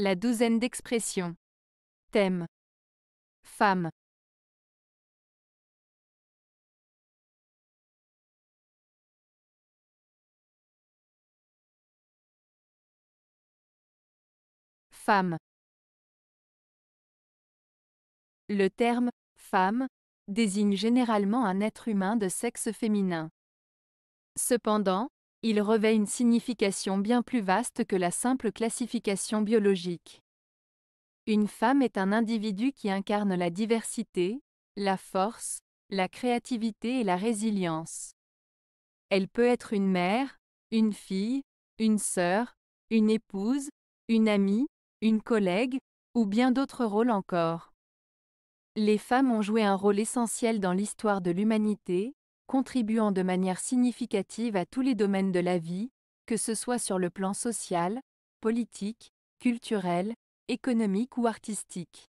La douzaine d'expressions. Thème. Femme. Femme. Le terme femme désigne généralement un être humain de sexe féminin. Cependant, il revêt une signification bien plus vaste que la simple classification biologique. Une femme est un individu qui incarne la diversité, la force, la créativité et la résilience. Elle peut être une mère, une fille, une sœur, une épouse, une amie, une collègue, ou bien d'autres rôles encore. Les femmes ont joué un rôle essentiel dans l'histoire de l'humanité, contribuant de manière significative à tous les domaines de la vie, que ce soit sur le plan social, politique, culturel, économique ou artistique.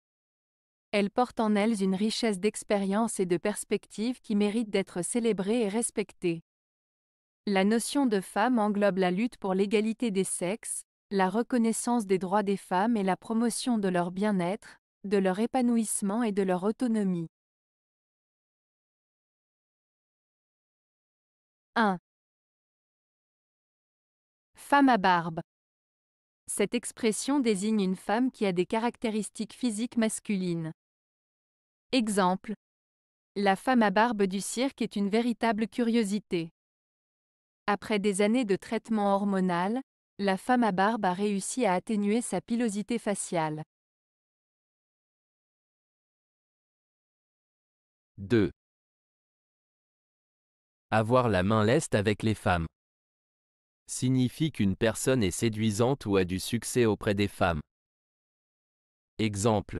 Elles portent en elles une richesse d'expérience et de perspectives qui méritent d'être célébrées et respectées. La notion de femme englobe la lutte pour l'égalité des sexes, la reconnaissance des droits des femmes et la promotion de leur bien-être, de leur épanouissement et de leur autonomie. 1. Femme à barbe. Cette expression désigne une femme qui a des caractéristiques physiques masculines. Exemple. La femme à barbe du cirque est une véritable curiosité. Après des années de traitement hormonal, la femme à barbe a réussi à atténuer sa pilosité faciale. 2. Avoir la main leste avec les femmes. Signifie qu'une personne est séduisante ou a du succès auprès des femmes. Exemple.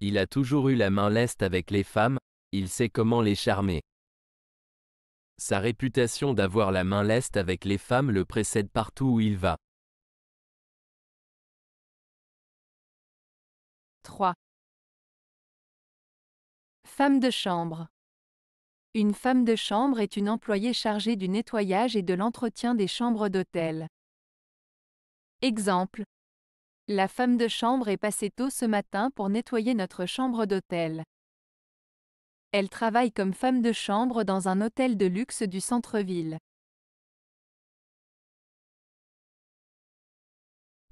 Il a toujours eu la main leste avec les femmes, il sait comment les charmer. Sa réputation d'avoir la main leste avec les femmes le précède partout où il va. 3. Femme de chambre. Une femme de chambre est une employée chargée du nettoyage et de l'entretien des chambres d'hôtel. Exemple. La femme de chambre est passée tôt ce matin pour nettoyer notre chambre d'hôtel. Elle travaille comme femme de chambre dans un hôtel de luxe du centre-ville.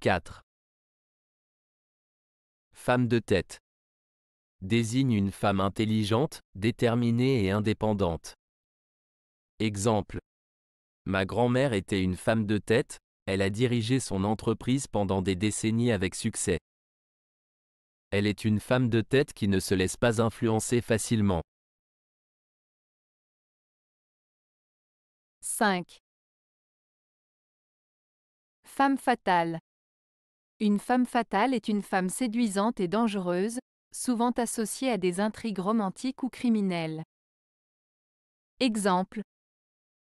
4. Femme de tête désigne une femme intelligente, déterminée et indépendante. Exemple. Ma grand-mère était une femme de tête, elle a dirigé son entreprise pendant des décennies avec succès. Elle est une femme de tête qui ne se laisse pas influencer facilement. 5. Femme fatale. Une femme fatale est une femme séduisante et dangereuse, souvent associée à des intrigues romantiques ou criminelles. Exemple.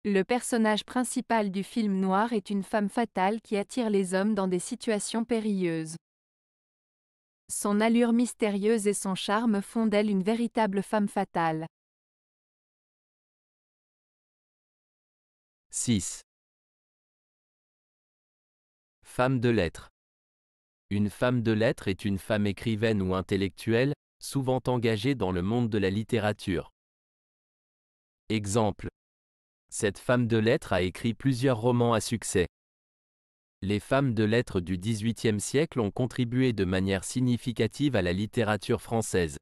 Le personnage principal du film noir est une femme fatale qui attire les hommes dans des situations périlleuses. Son allure mystérieuse et son charme font d'elle une véritable femme fatale. 6. Femme de lettres. Une femme de lettres est une femme écrivaine ou intellectuelle, souvent engagée dans le monde de la littérature. Exemple. Cette femme de lettres a écrit plusieurs romans à succès. Les femmes de lettres du XVIIIe siècle ont contribué de manière significative à la littérature française.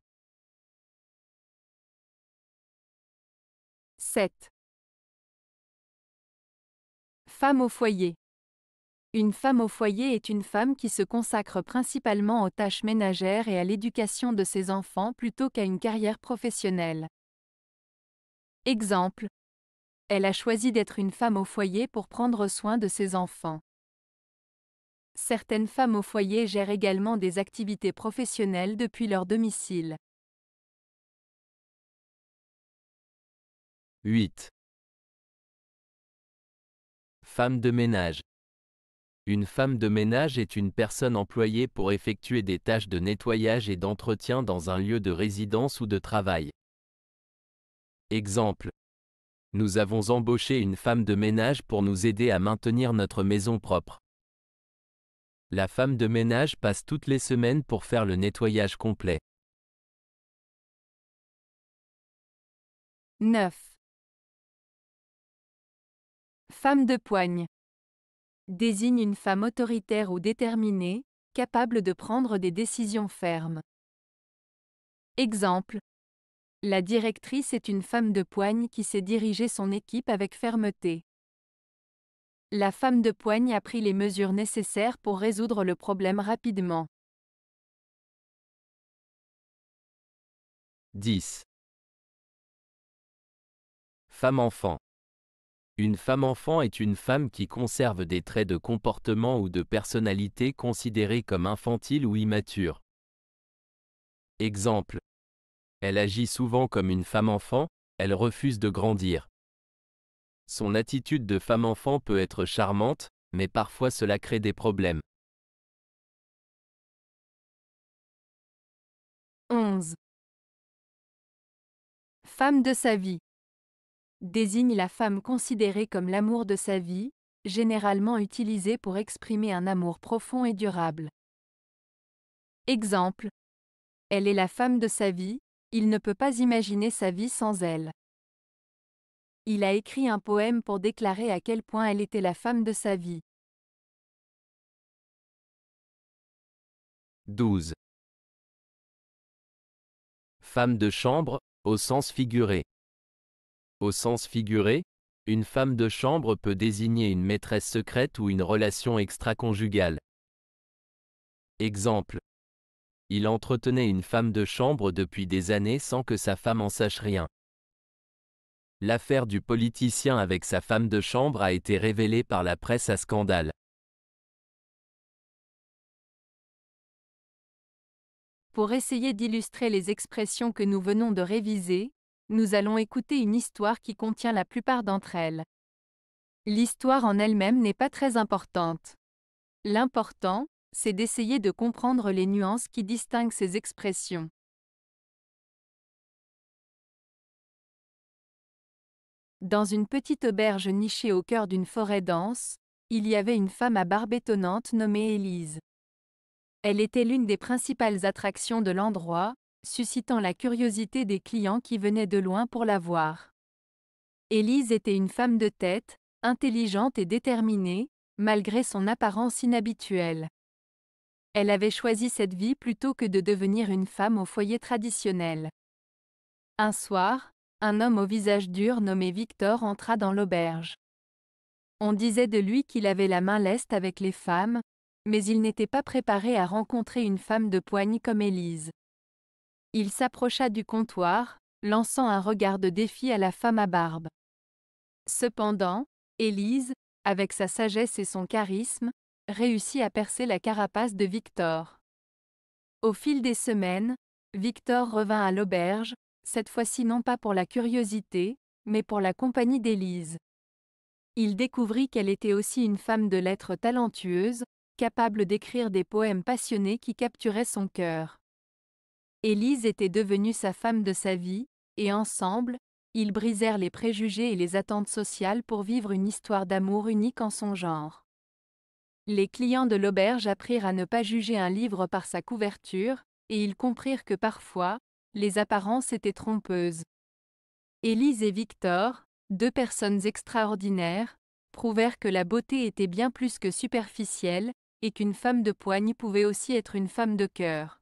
7. Femme au foyer. Une femme au foyer est une femme qui se consacre principalement aux tâches ménagères et à l'éducation de ses enfants plutôt qu'à une carrière professionnelle. Exemple. Elle a choisi d'être une femme au foyer pour prendre soin de ses enfants. Certaines femmes au foyer gèrent également des activités professionnelles depuis leur domicile. 8. Femme de ménage. Une femme de ménage est une personne employée pour effectuer des tâches de nettoyage et d'entretien dans un lieu de résidence ou de travail. Exemple. Nous avons embauché une femme de ménage pour nous aider à maintenir notre maison propre. La femme de ménage passe toutes les semaines pour faire le nettoyage complet. 9. Femme de poigne désigne une femme autoritaire ou déterminée, capable de prendre des décisions fermes. Exemple. La directrice est une femme de poigne qui sait diriger son équipe avec fermeté. La femme de poigne a pris les mesures nécessaires pour résoudre le problème rapidement. 10. Femme-enfant. Une femme enfant est une femme qui conserve des traits de comportement ou de personnalité considérés comme infantiles ou immatures. Exemple. Elle agit souvent comme une femme enfant, elle refuse de grandir. Son attitude de femme enfant peut être charmante, mais parfois cela crée des problèmes. 11. Femme de sa vie désigne la femme considérée comme l'amour de sa vie, généralement utilisée pour exprimer un amour profond et durable. Exemple. Elle est la femme de sa vie, il ne peut pas imaginer sa vie sans elle. Il a écrit un poème pour déclarer à quel point elle était la femme de sa vie. 12. Femme de chambre, au sens figuré. Au sens figuré, une femme de chambre peut désigner une maîtresse secrète ou une relation extra-conjugale. Exemple. Il entretenait une femme de chambre depuis des années sans que sa femme en sache rien. L'affaire du politicien avec sa femme de chambre a été révélée par la presse à scandale. Pour essayer d'illustrer les expressions que nous venons de réviser, nous allons écouter une histoire qui contient la plupart d'entre elles. L'histoire en elle-même n'est pas très importante. L'important, c'est d'essayer de comprendre les nuances qui distinguent ces expressions. Dans une petite auberge nichée au cœur d'une forêt dense, il y avait une femme à barbe étonnante nommée Élise. Elle était l'une des principales attractions de l'endroit, suscitant la curiosité des clients qui venaient de loin pour la voir. Élise était une femme de tête, intelligente et déterminée, malgré son apparence inhabituelle. Elle avait choisi cette vie plutôt que de devenir une femme au foyer traditionnel. Un soir, un homme au visage dur nommé Victor entra dans l'auberge. On disait de lui qu'il avait la main leste avec les femmes, mais il n'était pas préparé à rencontrer une femme de poigne comme Élise. Il s'approcha du comptoir, lançant un regard de défi à la femme à barbe. Cependant, Élise, avec sa sagesse et son charisme, réussit à percer la carapace de Victor. Au fil des semaines, Victor revint à l'auberge, cette fois-ci non pas pour la curiosité, mais pour la compagnie d'Élise. Il découvrit qu'elle était aussi une femme de lettres talentueuse, capable d'écrire des poèmes passionnés qui capturaient son cœur. Élise était devenue sa femme de sa vie, et ensemble, ils brisèrent les préjugés et les attentes sociales pour vivre une histoire d'amour unique en son genre. Les clients de l'auberge apprirent à ne pas juger un livre par sa couverture, et ils comprirent que parfois, les apparences étaient trompeuses. Élise et Victor, deux personnes extraordinaires, prouvèrent que la beauté était bien plus que superficielle, et qu'une femme de poigne pouvait aussi être une femme de cœur.